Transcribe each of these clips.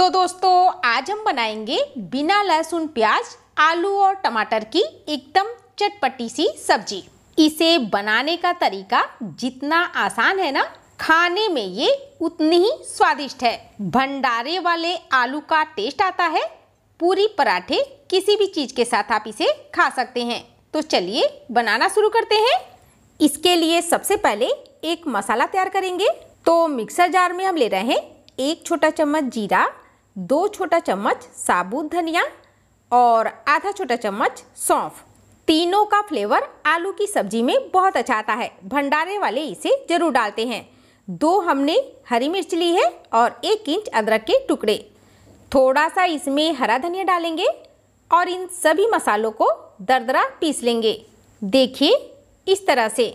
तो दोस्तों आज हम बनाएंगे बिना लहसुन प्याज आलू और टमाटर की एकदम चटपटी सी सब्जी इसे बनाने का तरीका जितना आसान है ना खाने में ये उतनी ही स्वादिष्ट है भंडारे वाले आलू का टेस्ट आता है पूरी पराठे किसी भी चीज़ के साथ आप इसे खा सकते हैं तो चलिए बनाना शुरू करते हैं इसके लिए सबसे पहले एक मसाला तैयार करेंगे तो मिक्सर जार में हम ले रहे हैं एक छोटा चम्मच जीरा दो छोटा चम्मच साबुत धनिया और आधा छोटा चम्मच सौंफ तीनों का फ्लेवर आलू की सब्जी में बहुत अच्छा आता है भंडारे वाले इसे जरूर डालते हैं दो हमने हरी मिर्च ली है और एक इंच अदरक के टुकड़े थोड़ा सा इसमें हरा धनिया डालेंगे और इन सभी मसालों को दरदरा पीस लेंगे देखिए इस तरह से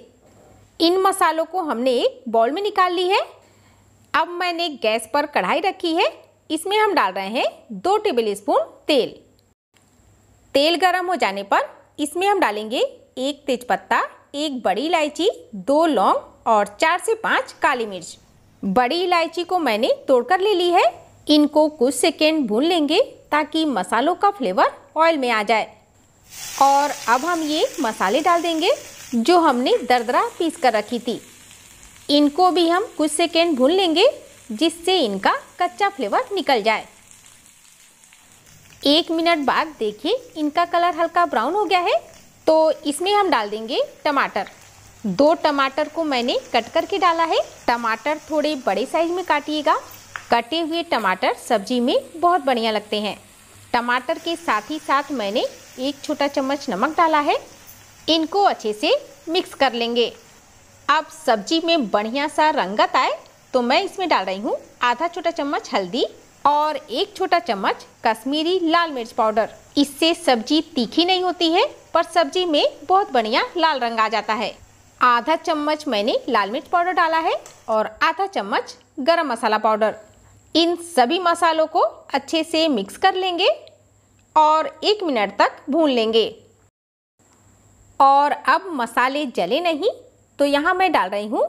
इन मसालों को हमने एक बॉल में निकाल ली है अब मैंने गैस पर कढ़ाई रखी है इसमें हम डाल रहे हैं दो टेबल स्पून तेल तेल गर्म हो जाने पर इसमें हम डालेंगे एक तेजपत्ता एक बड़ी इलायची दो लौंग और चार से पाँच काली मिर्च बड़ी इलायची को मैंने तोड़कर ले ली है इनको कुछ सेकेंड भून लेंगे ताकि मसालों का फ्लेवर ऑयल में आ जाए और अब हम ये मसाले डाल देंगे जो हमने दरदरा पीस कर रखी थी इनको भी हम कुछ सेकेंड भून लेंगे जिससे इनका कच्चा फ्लेवर निकल जाए एक मिनट बाद देखिए इनका कलर हल्का ब्राउन हो गया है तो इसमें हम डाल देंगे टमाटर दो टमाटर को मैंने कट करके डाला है टमाटर थोड़े बड़े साइज में काटिएगा कटे हुए टमाटर सब्जी में बहुत बढ़िया लगते हैं टमाटर के साथ ही साथ मैंने एक छोटा चम्मच नमक डाला है इनको अच्छे से मिक्स कर लेंगे अब सब्जी में बढ़िया सा रंगत आए तो मैं इसमें डाल रही हूँ आधा छोटा चम्मच हल्दी और एक छोटा चम्मच कश्मीरी लाल मिर्च पाउडर इससे सब्जी तीखी नहीं होती है पर सब्जी में बहुत बढ़िया लाल रंग आ जाता है आधा चम्मच मैंने लाल मिर्च पाउडर डाला है और आधा चम्मच गरम मसाला पाउडर इन सभी मसालों को अच्छे से मिक्स कर लेंगे और एक मिनट तक भून लेंगे और अब मसाले जले नहीं तो यहाँ मैं डाल रही हूँ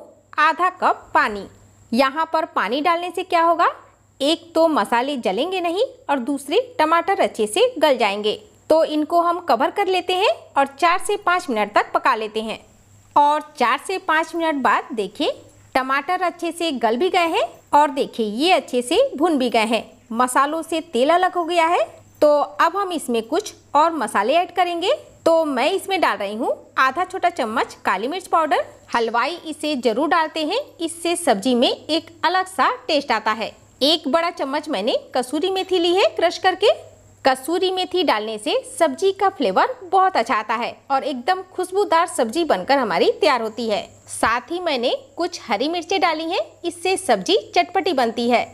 आधा कप पानी यहाँ पर पानी डालने से क्या होगा एक तो मसाले जलेंगे नहीं और दूसरे टमाटर अच्छे से गल जाएंगे तो इनको हम कवर कर लेते हैं और चार से पाँच मिनट तक पका लेते हैं और चार से पाँच मिनट बाद देखिए टमाटर अच्छे से गल भी गए हैं और देखिए ये अच्छे से भुन भी गए हैं मसालों से तेल अलग हो गया है तो अब हम इसमें कुछ और मसाले ऐड करेंगे तो मैं इसमें डाल रही हूँ आधा छोटा चम्मच काली मिर्च पाउडर हलवाई इसे ज़रूर डालते हैं इससे सब्जी में एक अलग सा टेस्ट आता है एक बड़ा चम्मच मैंने कसूरी मेथी ली है क्रश करके कसूरी मेथी डालने से सब्जी का फ्लेवर बहुत अच्छा आता है और एकदम खुशबूदार सब्जी बनकर हमारी तैयार होती है साथ ही मैंने कुछ हरी मिर्चें डाली हैं इससे सब्जी चटपटी बनती है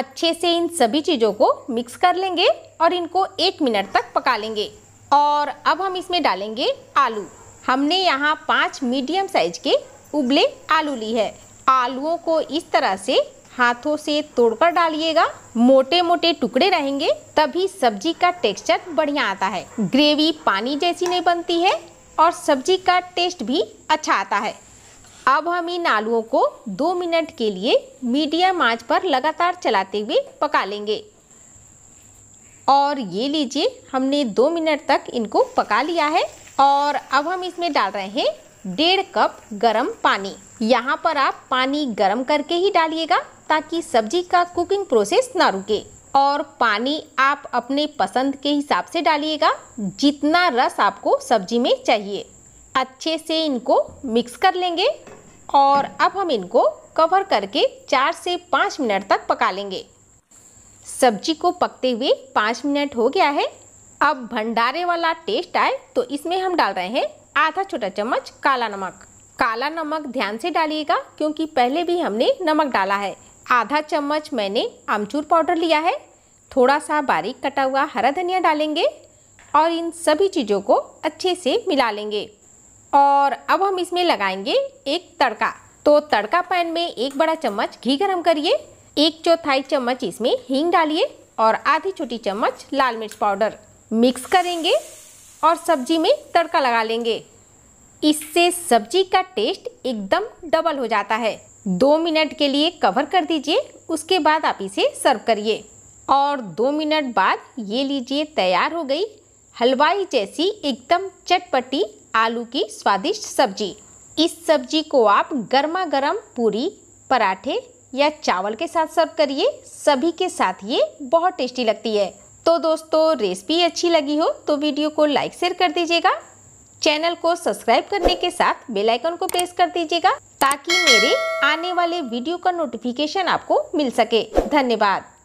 अच्छे से इन सभी चीज़ों को मिक्स कर लेंगे और इनको एक मिनट तक पका लेंगे और अब हम इसमें डालेंगे आलू हमने यहाँ पाँच मीडियम साइज के उबले आलू ली है आलुओं को इस तरह से हाथों से तोड़कर डालिएगा मोटे मोटे टुकड़े रहेंगे तभी सब्जी का टेक्सचर बढ़िया आता है ग्रेवी पानी जैसी नहीं बनती है और सब्जी का टेस्ट भी अच्छा आता है अब हम इन आलुओं को दो मिनट के लिए मीडियम आंच पर लगातार चलाते हुए पका लेंगे और ये लीजिए हमने दो मिनट तक इनको पका लिया है और अब हम इसमें डाल रहे हैं डेढ़ कप गरम पानी यहाँ पर आप पानी गरम करके ही डालिएगा ताकि सब्जी का कुकिंग प्रोसेस ना रुके और पानी आप अपने पसंद के हिसाब से डालिएगा जितना रस आपको सब्जी में चाहिए अच्छे से इनको मिक्स कर लेंगे और अब हम इनको कवर करके चार से पाँच मिनट तक पका लेंगे सब्जी को पकते हुए पाँच मिनट हो गया है अब भंडारे वाला टेस्ट आए तो इसमें हम डाल रहे हैं आधा छोटा चम्मच काला नमक काला नमक ध्यान से डालिएगा क्योंकि पहले भी हमने नमक डाला है आधा चम्मच मैंने आमचूर पाउडर लिया है थोड़ा सा बारीक कटा हुआ हरा धनिया डालेंगे और इन सभी चीज़ों को अच्छे से मिला लेंगे और अब हम इसमें लगाएंगे एक तड़का तो तड़का पैन में एक बड़ा चम्मच घी गरम करिए एक चौथाई चम्मच इसमें हींग डालिए और आधी छोटी चम्मच लाल मिर्च पाउडर मिक्स करेंगे और सब्जी में तड़का लगा लेंगे इससे सब्जी का टेस्ट एकदम डबल हो जाता है दो मिनट के लिए कवर कर दीजिए उसके बाद आप इसे सर्व करिए और दो मिनट बाद ये लीजिए तैयार हो गई हलवाई जैसी एकदम चटपटी आलू की स्वादिष्ट सब्जी इस सब्जी को आप गर्मा गर्म पूरी पराठे या चावल के साथ सर्व करिए सभी के साथ ये बहुत टेस्टी लगती है तो दोस्तों रेसिपी अच्छी लगी हो तो वीडियो को लाइक शेयर कर दीजिएगा चैनल को सब्सक्राइब करने के साथ बेल आइकन को प्रेस कर दीजिएगा ताकि मेरे आने वाले वीडियो का नोटिफिकेशन आपको मिल सके धन्यवाद